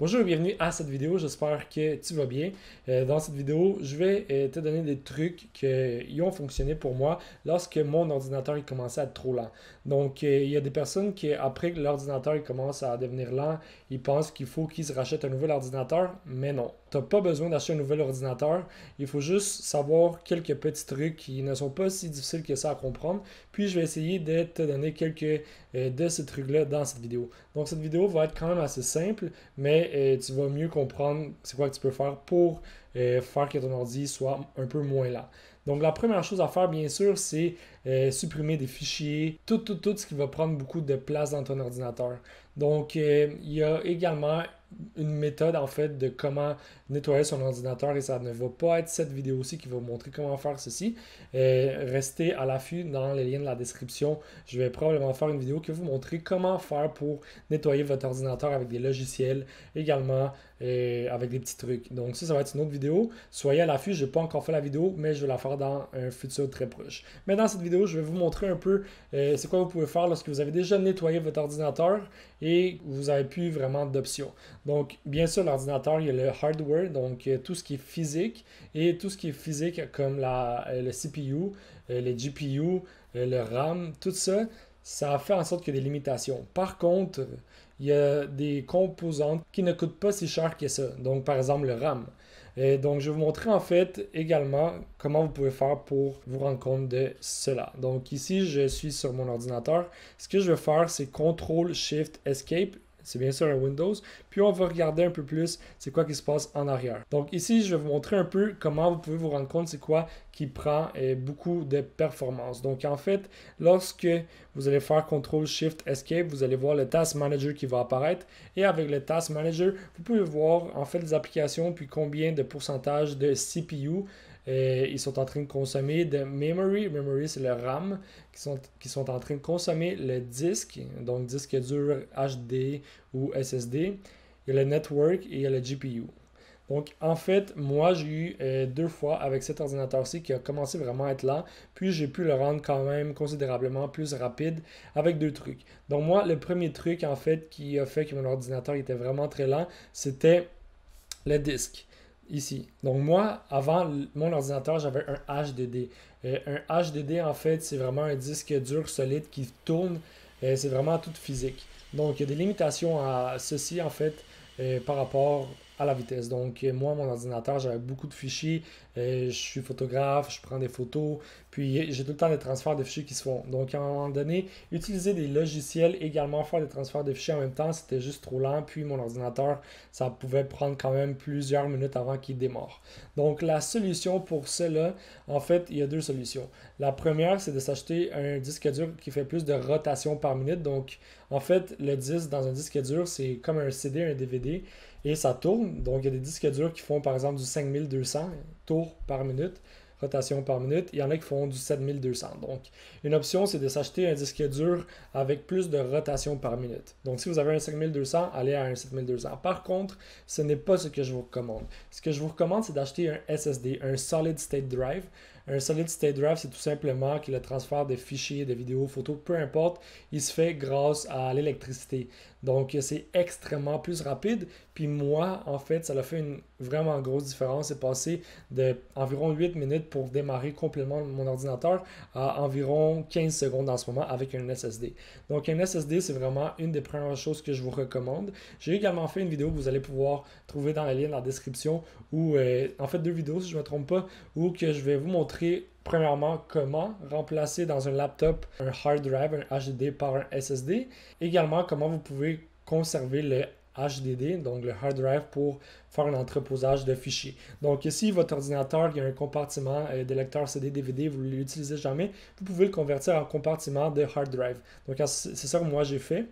Bonjour et bienvenue à cette vidéo, j'espère que tu vas bien. Euh, dans cette vidéo, je vais euh, te donner des trucs qui ont fonctionné pour moi lorsque mon ordinateur il commençait à être trop lent. Donc, euh, il y a des personnes qui, après que l'ordinateur commence à devenir lent, ils pensent qu'il faut qu'ils se rachètent un nouvel ordinateur, mais non. Tu pas besoin d'acheter un nouvel ordinateur. Il faut juste savoir quelques petits trucs qui ne sont pas si difficiles que ça à comprendre. Puis je vais essayer de te donner quelques euh, de ces trucs-là dans cette vidéo. Donc cette vidéo va être quand même assez simple, mais euh, tu vas mieux comprendre c'est quoi que tu peux faire pour euh, faire que ton ordi soit un peu moins lent. Donc la première chose à faire, bien sûr, c'est supprimer des fichiers, tout, tout, tout ce qui va prendre beaucoup de place dans ton ordinateur. Donc il y a également une méthode en fait de comment nettoyer son ordinateur et ça ne va pas être cette vidéo-ci qui va vous montrer comment faire ceci. Euh, restez à l'affût dans les liens de la description. Je vais probablement faire une vidéo qui va vous montrer comment faire pour nettoyer votre ordinateur avec des logiciels également et euh, avec des petits trucs. Donc ça, ça va être une autre vidéo. Soyez à l'affût, je n'ai pas encore fait la vidéo, mais je vais la faire dans un futur très proche. Mais dans cette vidéo, je vais vous montrer un peu euh, c'est quoi vous pouvez faire lorsque vous avez déjà nettoyé votre ordinateur et vous n'avez plus vraiment d'options. Donc bien sûr, l'ordinateur, il y a le hardware donc euh, tout ce qui est physique, et tout ce qui est physique comme la, euh, le CPU, euh, le GPU, le RAM, tout ça, ça fait en sorte qu'il y a des limitations. Par contre, il y a des composantes qui ne coûtent pas si cher que ça, donc par exemple le RAM. Et donc, je vais vous montrer en fait également comment vous pouvez faire pour vous rendre compte de cela. Donc, ici, je suis sur mon ordinateur. Ce que je vais faire, c'est CTRL, SHIFT, ESCAPE c'est bien sûr un Windows. Puis on va regarder un peu plus c'est quoi qui se passe en arrière. Donc ici, je vais vous montrer un peu comment vous pouvez vous rendre compte c'est quoi qui prend euh, beaucoup de performance. Donc en fait, lorsque vous allez faire CTRL SHIFT ESCAPE, vous allez voir le Task Manager qui va apparaître. Et avec le Task Manager, vous pouvez voir en fait les applications puis combien de pourcentage de CPU euh, ils sont en train de consommer de memory. Memory, c'est le RAM. Qui sont, qui sont en train de consommer le disque, donc disque dur HD ou SSD. Il y a le network et il y a le GPU. Donc, en fait, moi, j'ai eu euh, deux fois avec cet ordinateur-ci qui a commencé vraiment à être lent, puis j'ai pu le rendre quand même considérablement plus rapide avec deux trucs. Donc, moi, le premier truc, en fait, qui a fait que mon ordinateur était vraiment très lent, c'était le disque ici. Donc moi, avant mon ordinateur, j'avais un HDD. Euh, un HDD, en fait, c'est vraiment un disque dur solide qui tourne. Euh, c'est vraiment tout physique. Donc il y a des limitations à ceci, en fait, euh, par rapport à la vitesse. Donc, euh, moi, mon ordinateur, j'avais beaucoup de fichiers. Euh, je suis photographe, je prends des photos, puis euh, j'ai tout le temps des transferts de fichiers qui se font. Donc, à un moment donné, utiliser des logiciels également, faire des transferts de fichiers en même temps, c'était juste trop lent. Puis, mon ordinateur, ça pouvait prendre quand même plusieurs minutes avant qu'il démarre. Donc, la solution pour cela, en fait, il y a deux solutions. La première, c'est de s'acheter un disque dur qui fait plus de rotation par minute. Donc, en fait, le disque dans un disque dur, c'est comme un CD, un DVD et ça tourne. Donc, il y a des disques durs qui font par exemple du 5200 tours par minute, rotation par minute. Il y en a qui font du 7200. Donc, une option, c'est de s'acheter un disque dur avec plus de rotation par minute. Donc, si vous avez un 5200, allez à un 7200. Par contre, ce n'est pas ce que je vous recommande. Ce que je vous recommande, c'est d'acheter un SSD, un Solid State Drive. Un solid state drive, c'est tout simplement que le transfert de fichiers, de vidéos, photos, peu importe, il se fait grâce à l'électricité. Donc, c'est extrêmement plus rapide. Puis moi, en fait, ça l'a fait une vraiment grosse différence. C'est passé de environ 8 minutes pour démarrer complètement mon ordinateur à environ 15 secondes en ce moment avec un SSD. Donc un SSD, c'est vraiment une des premières choses que je vous recommande. J'ai également fait une vidéo que vous allez pouvoir trouver dans la liens dans la description ou euh, en fait deux vidéos si je ne me trompe pas où que je vais vous montrer Premièrement, comment remplacer dans un laptop un hard drive, un HDD par un SSD. Également, comment vous pouvez conserver le HDD, donc le hard drive, pour faire un entreposage de fichiers. Donc ici votre ordinateur, il y a un compartiment euh, de lecteur CD, DVD, vous ne l'utilisez jamais, vous pouvez le convertir en compartiment de hard drive. Donc c'est ça que moi j'ai fait.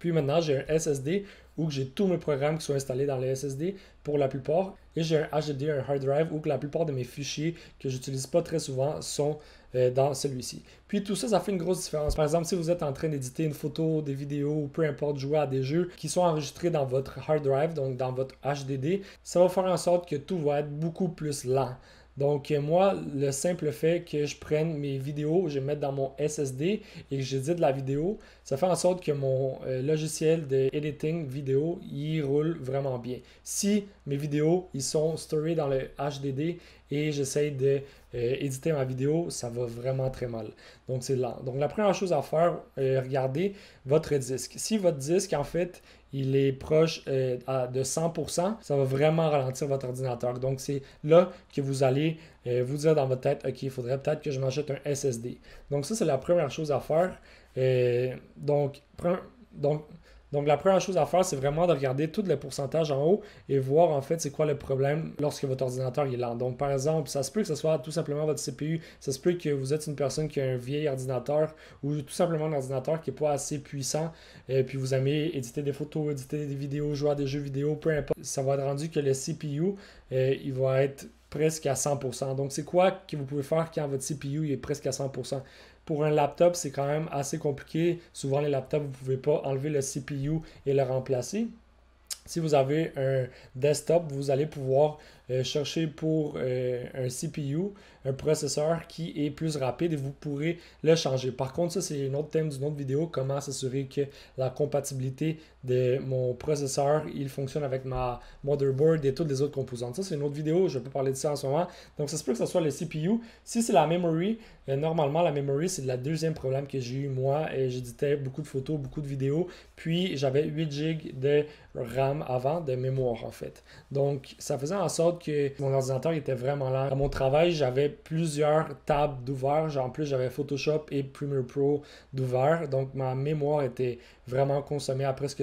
Puis maintenant, j'ai un SSD où j'ai tous mes programmes qui sont installés dans le SSD pour la plupart. Et j'ai un HDD, un hard drive, où la plupart de mes fichiers que j'utilise pas très souvent sont euh, dans celui-ci. Puis tout ça, ça fait une grosse différence. Par exemple, si vous êtes en train d'éditer une photo, des vidéos, ou peu importe, jouer à des jeux qui sont enregistrés dans votre hard drive, donc dans votre HDD, ça va faire en sorte que tout va être beaucoup plus lent. Donc, euh, moi, le simple fait que je prenne mes vidéos, je les mette dans mon SSD et que j'édite la vidéo, ça fait en sorte que mon euh, logiciel de editing vidéo, y roule vraiment bien. Si mes vidéos, ils sont storés dans le HDD et j'essaye d'éditer euh, ma vidéo, ça va vraiment très mal. Donc c'est là. Donc la première chose à faire, euh, regardez votre disque. Si votre disque, en fait, il est proche euh, de 100%, ça va vraiment ralentir votre ordinateur. Donc c'est là que vous allez vous dire dans votre tête, ok, il faudrait peut-être que je m'achète un SSD. Donc ça, c'est la première chose à faire. donc, donc donc la première chose à faire, c'est vraiment de regarder tout les pourcentages en haut et voir en fait c'est quoi le problème lorsque votre ordinateur est lent. Donc par exemple, ça se peut que ce soit tout simplement votre CPU, ça se peut que vous êtes une personne qui a un vieil ordinateur ou tout simplement un ordinateur qui n'est pas assez puissant et euh, puis vous aimez éditer des photos, éditer des vidéos, jouer à des jeux vidéo, peu importe. Ça va être rendu que le CPU, euh, il va être presque à 100%. Donc, c'est quoi que vous pouvez faire quand votre CPU est presque à 100%? pour un laptop, c'est quand même assez compliqué. Souvent, les laptops, vous ne pouvez pas enlever le CPU et le remplacer. Si vous avez un desktop, vous allez pouvoir euh, chercher pour euh, un CPU, un processeur qui est plus rapide et vous pourrez le changer. Par contre, ça c'est un autre thème d'une autre vidéo, comment s'assurer que la compatibilité de mon processeur, il fonctionne avec ma motherboard et toutes les autres composantes. Ça, c'est une autre vidéo, je peux parler de ça en ce moment. Donc, ça se peut que ce soit le CPU. Si c'est la memory, euh, normalement, la memory, c'est le deuxième problème que j'ai eu moi. Et j'éditais beaucoup de photos, beaucoup de vidéos. Puis, j'avais 8 GB de RAM avant, de mémoire en fait. Donc, ça faisait en sorte que mon ordinateur était vraiment là, À mon travail, j'avais plusieurs tables d'ouvert. En plus, j'avais Photoshop et Premiere Pro d'ouvert. Donc, ma mémoire était vraiment consommée à presque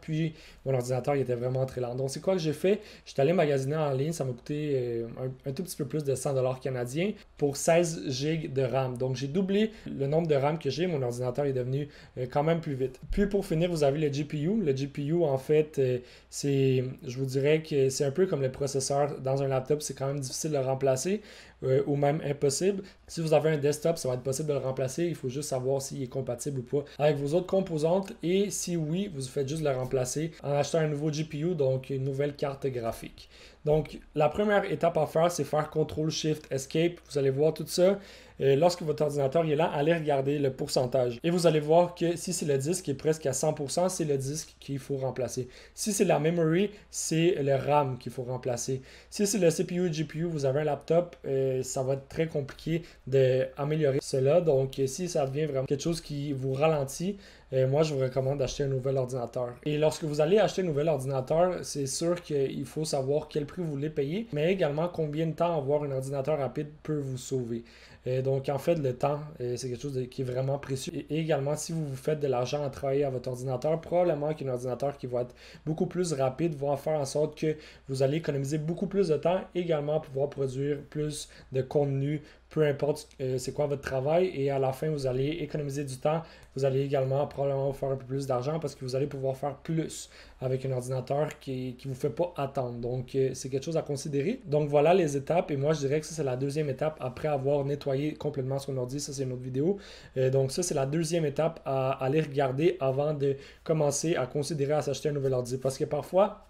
puis mon ordinateur il était vraiment très lent. Donc, c'est quoi que j'ai fait J'étais allé magasiner en ligne, ça m'a coûté euh, un, tout petit peu plus de 100$ canadiens pour 16 GB de RAM. Donc, j'ai doublé le nombre de RAM que j'ai, mon ordinateur est devenu euh, quand même plus vite. Puis, pour finir, vous avez le GPU. Le GPU, en fait, euh, c'est, je vous dirais que c'est un peu comme le processeur dans un laptop, c'est quand même difficile de le remplacer. Euh, ou même impossible. Si vous avez un desktop, ça va être possible de le remplacer. Il faut juste savoir s'il est compatible ou pas avec vos autres composantes. Et si oui, vous faites juste le remplacer en achetant un nouveau GPU, donc une nouvelle carte graphique. Donc, la première étape à faire, c'est faire CTRL, SHIFT, ESCAPE. Vous allez voir tout ça. Et euh, lorsque votre ordinateur est là, allez regarder le pourcentage. Et vous allez voir que si c'est le disque qui est presque à 100%, c'est le disque qu'il faut remplacer. Si c'est la memory, c'est le RAM qu'il faut remplacer. Si c'est le CPU et GPU, vous avez un laptop, euh, ça va être très compliqué d'améliorer cela. Donc, si ça devient vraiment quelque chose qui vous ralentit, et moi, je vous recommande d'acheter un nouvel ordinateur. Et lorsque vous allez acheter un nouvel ordinateur, c'est sûr qu'il faut savoir quel prix vous voulez payer, mais également combien de temps avoir un ordinateur rapide peut vous sauver donc, en fait, le temps, euh, c'est quelque chose qui est vraiment précieux. Et, également, si vous vous faites de l'argent à travailler à votre ordinateur, probablement qu'un ordinateur qui va être beaucoup plus rapide va faire en sorte que vous allez économiser beaucoup plus de temps, également pouvoir produire plus de contenu, peu importe euh, c'est quoi votre travail. Et à la fin, vous allez économiser du temps. Vous allez également probablement faire un peu plus d'argent parce que vous allez pouvoir faire plus avec un ordinateur qui ne vous fait pas attendre. Donc, euh, c'est quelque chose à considérer. Donc, voilà les étapes. Et moi, je dirais que c'est la deuxième étape après avoir nettoyé ce qu'on son dit, ça c'est une autre vidéo. Euh, donc ça c'est la deuxième étape à aller regarder avant de commencer à considérer à s'acheter un nouvel ordi. Parce que parfois,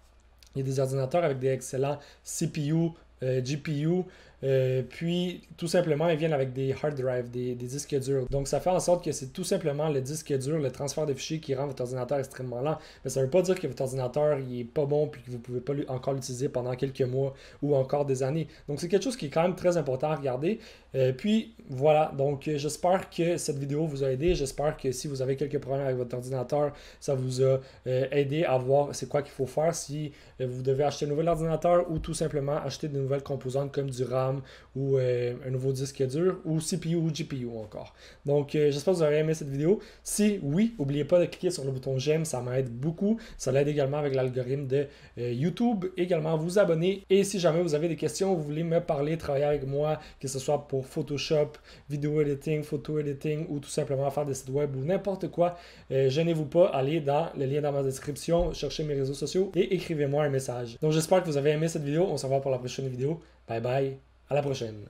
il y a des ordinateurs avec des excellents CPU, euh, GPU, euh, puis, tout simplement, ils viennent avec des hard drives, des, disques durs. Donc, ça fait en sorte que c'est tout simplement le disque dur, le transfert de fichiers qui rend votre ordinateur extrêmement lent. Mais ça ne veut pas dire que votre ordinateur n'est pas bon puis que vous ne pouvez pas encore l'utiliser pendant quelques mois ou encore des années. Donc, c'est quelque chose qui est quand même très important à regarder. Euh, puis, voilà. Donc, euh, j'espère que cette vidéo vous a aidé. J'espère que si vous avez quelques problèmes avec votre ordinateur, ça vous a aidé à voir c'est quoi qu'il faut faire si vous devez acheter un nouvel ordinateur ou tout simplement acheter de nouvelles composantes comme du RAM ou euh, un nouveau disque dur ou CPU ou GPU encore. Donc euh, j'espère que vous aurez aimé cette vidéo. Si oui, n'oubliez pas de cliquer sur le bouton j'aime, ça m'aide beaucoup. Ça l'aide également avec l'algorithme de euh, YouTube. Également vous abonner et si jamais vous avez des questions, vous voulez me parler, travailler avec moi, que ce soit pour Photoshop, vidéo editing, photo editing ou tout simplement faire des sites web ou n'importe quoi, gênez-vous pas, allez dans le lien dans ma description, cherchez mes réseaux sociaux et écrivez-moi un message. Donc j'espère que vous avez aimé cette vidéo. On se revoit pour la prochaine vidéo. Bye bye. À la prochaine.